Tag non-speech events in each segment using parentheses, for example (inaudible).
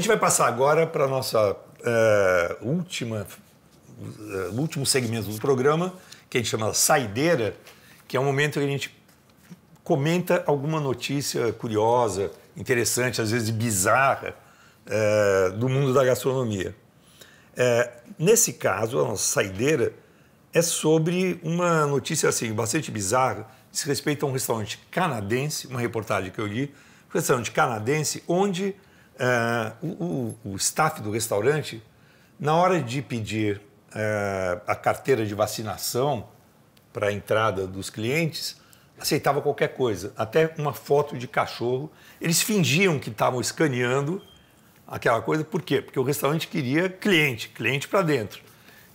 gente vai passar agora para a nossa é, última, é, último segmento do programa, que a gente chama Saideira, que é um momento que a gente comenta alguma notícia curiosa, interessante, às vezes bizarra, é, do mundo da gastronomia. nesse caso, a nossa saideira é sobre uma notícia assim, bastante bizarra, se respeita a um restaurante canadense, uma reportagem que eu li, um restaurante canadense onde Uh, o, o, staff do restaurante, na hora de pedir uh, a carteira de vacinação para a entrada dos clientes, aceitava qualquer coisa, até uma foto de cachorro. Eles fingiam que estavam escaneando aquela coisa, por quê? Porque o restaurante queria cliente, cliente para dentro.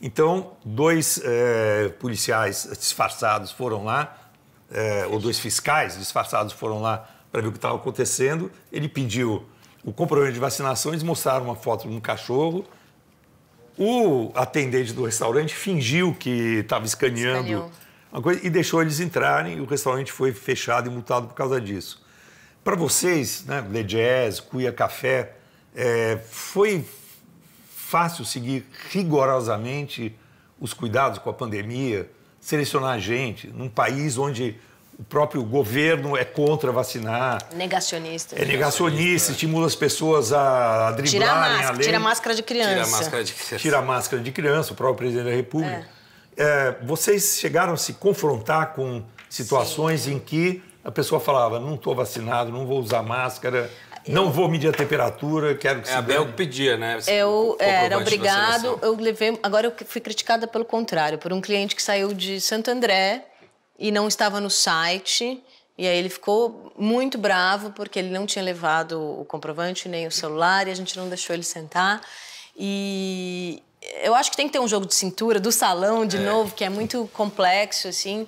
Então, dois uh, policiais disfarçados foram lá, ou dois fiscais disfarçados foram lá para ver o que estava acontecendo. Ele pediu o comprovante de vacinação, eles mostraram uma foto de um cachorro. O atendente do restaurante fingiu que estava escaneando uma coisa e deixou eles entrarem. o restaurante foi fechado e multado por causa disso. Para vocês, né, Le Jazz, Cuia Café, é, foi fácil seguir rigorosamente os cuidados com a pandemia, selecionar gente num país onde o próprio governo é contra vacinar. Negacionista. É negacionista, é. estimula as pessoas a, a tira a, máscara, Tira a máscara de criança. Tira a máscara de criança. Tira a máscara de criança, o próprio presidente da República. É. É, vocês chegaram a se confrontar com situações Sim. em que a pessoa falava, não estou vacinado, não vou usar máscara, não vou medir a temperatura, quero que é, se... A Bel pedia, né? eu é, era obrigado, eu levei... Agora eu fui criticada pelo contrário, por um cliente que saiu de Santo André e não estava no site. E aí ele ficou muito bravo porque ele não tinha levado o comprovante nem o celular e a gente não deixou ele sentar. E eu acho que tem que ter um jogo de cintura do salão de é. novo, que é muito complexo assim,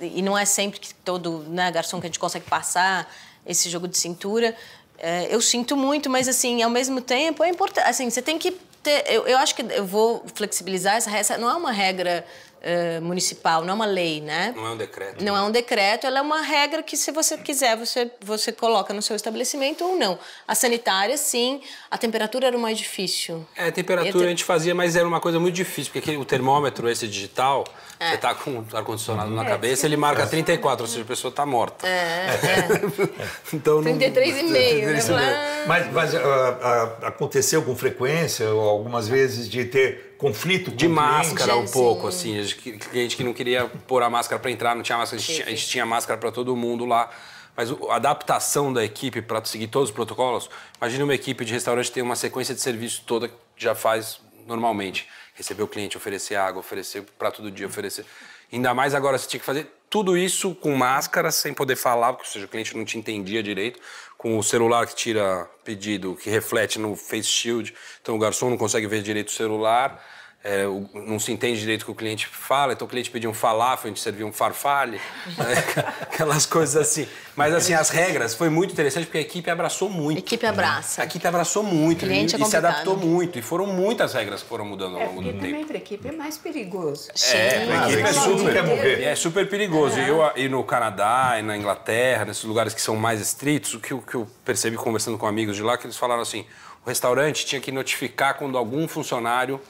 e não é sempre que todo, né, garçom que a gente consegue passar esse jogo de cintura. É, eu sinto muito, mas assim, ao mesmo tempo é importante, assim, você tem que ter, eu, eu acho que eu vou flexibilizar essa regra, não é uma regra uh, municipal, não é uma lei, né? Não é um decreto. Não né? é um decreto, ela é uma regra que se você quiser, você, você coloca no seu estabelecimento ou não. A sanitária, sim, a temperatura era o mais difícil. É, a temperatura te... a gente fazia, mas era uma coisa muito difícil, porque o termômetro esse digital, é. você tá com ar-condicionado na é, cabeça, ele marca 34, é. ou seja, a pessoa tá morta. É, é. (laughs) então, não... 33,5, né? Mas, mas uh, uh, aconteceu com frequência, ou algumas vezes, de ter conflito de máscara um pouco Sim. assim cliente que não queria pôr a máscara para entrar não tinha máscara a gente, a gente tinha máscara para todo mundo lá mas a adaptação da equipe para seguir todos os protocolos imagina uma equipe de restaurante tem uma sequência de serviço toda que já faz normalmente receber o cliente oferecer água oferecer para todo dia oferecer ainda mais agora você tinha que fazer tudo isso com máscara, sem poder falar, porque ou seja, o cliente não te entendia direito, com o celular que tira pedido, que reflete no face shield, então o garçom não consegue ver direito o celular é, não se entende direito o que o cliente fala, então o cliente pediu um falafel, a gente serviu um farfalle, (laughs) né? (laughs) aquelas coisas assim. Mas assim, as regras foi muito interessante porque a equipe abraçou muito. A equipe abraça. Né? A equipe abraçou muito e, é e, se adaptou muito. E foram muitas regras que foram mudando ao é, longo é, do tempo. Também para equipe é mais perigoso. É, para ah, a equipe é super, é, é super perigoso. E, é. eu, e no Canadá, e na Inglaterra, nesses lugares que são mais estritos, o que, o que eu percebi conversando com amigos de lá, que eles falaram assim, o restaurante tinha que notificar quando algum funcionário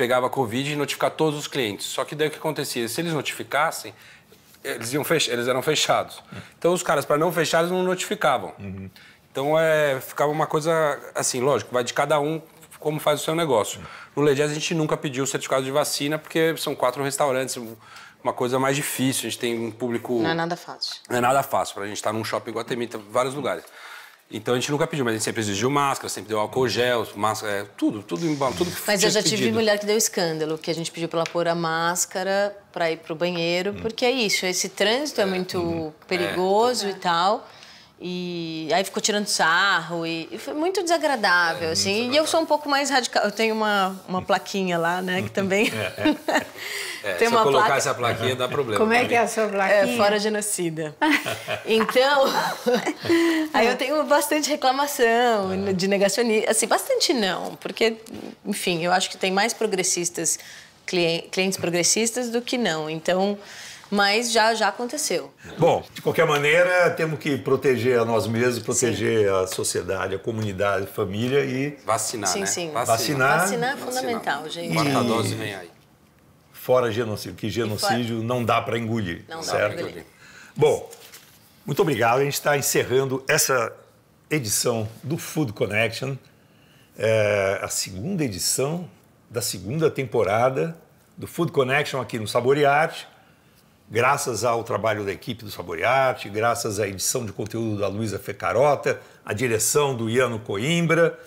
pegava a Covid e notificar todos os clientes. Só que daí o que acontecia? Se eles notificassem, eles, iam fech... eles eram fechados. Então os caras, para não fechar, eles não notificavam. Uhum. Então é, ficava uma coisa assim, lógico, vai de cada um como faz o seu negócio. No Legés a gente nunca pediu o certificado de vacina, porque são quatro restaurantes, uma coisa mais difícil, a gente tem um público... Não é nada fácil. Não é nada fácil, para a gente estar tá num shopping Guatemala, vários lugares. Então a gente nunca pediu, mas a gente sempre exigiu máscara, sempre deu álcool gel, máscara, é, tudo, tudo em tudo que Mas eu já tive pedido. mulher que deu escândalo, que a gente pediu para ela pôr a máscara para ir pro banheiro, hum. porque é isso, esse trânsito é, é muito hum, perigoso é. e tal. E aí ficou tirando sarro e, e foi muito desagradável, é, assim. Muito e eu sou um pouco mais radical. Eu tenho uma, uma plaquinha lá, né, que também... (laughs) É, é. (laughs) é. Tem se uma eu colocar placa... essa plaquinha dá problema. Como é que é a sua é, plaquinha? É, fora genocida. (laughs) então, aí eu tenho bastante reclamação é. de negacionismo. Assim, bastante não, porque, enfim, eu acho que tem mais progressistas, clientes progressistas do que não. Então mas já, já aconteceu. Bom, de qualquer maneira, temos que proteger a nós mesmos, proteger sim. a sociedade, a comunidade, a família e... Vacinar, sim, né? Sim, Vacinar. Vacinar, é fundamental, Vacinar. gente. Quarta dose vem aí. Fora genocídio, que genocídio fora... não dá para engolir, não certo? Dá para engolir. Bom, muito obrigado. A gente está encerrando essa edição do Food Connection, é, a segunda edição da segunda temporada do Food Connection aqui no Saborearte graças ao trabalho da equipe do Saborearte, graças à edição de conteúdo da Luísa Fecarota, à direção do Iano Coimbra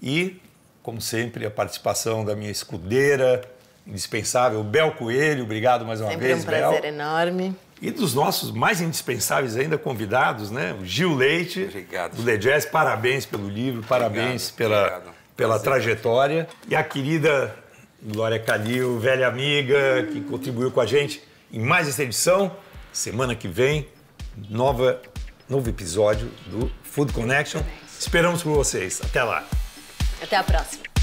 e, como sempre, a participação da minha escudeira indispensável, Bel Coelho. Obrigado mais uma sempre vez, Bel. É um prazer Bel. enorme. E dos nossos mais indispensáveis ainda convidados, né? O Gil Leite, Obrigado. do The Jazz. Parabéns pelo livro, parabéns Obrigado. pela, Obrigado. pela trajetória. E a querida Glória Calil, velha amiga, que contribuiu com a gente em mais essa edição. Semana que vem, nova, novo episódio do Food Connection. Food Connection. Esperamos por vocês. Até lá. Até a próxima.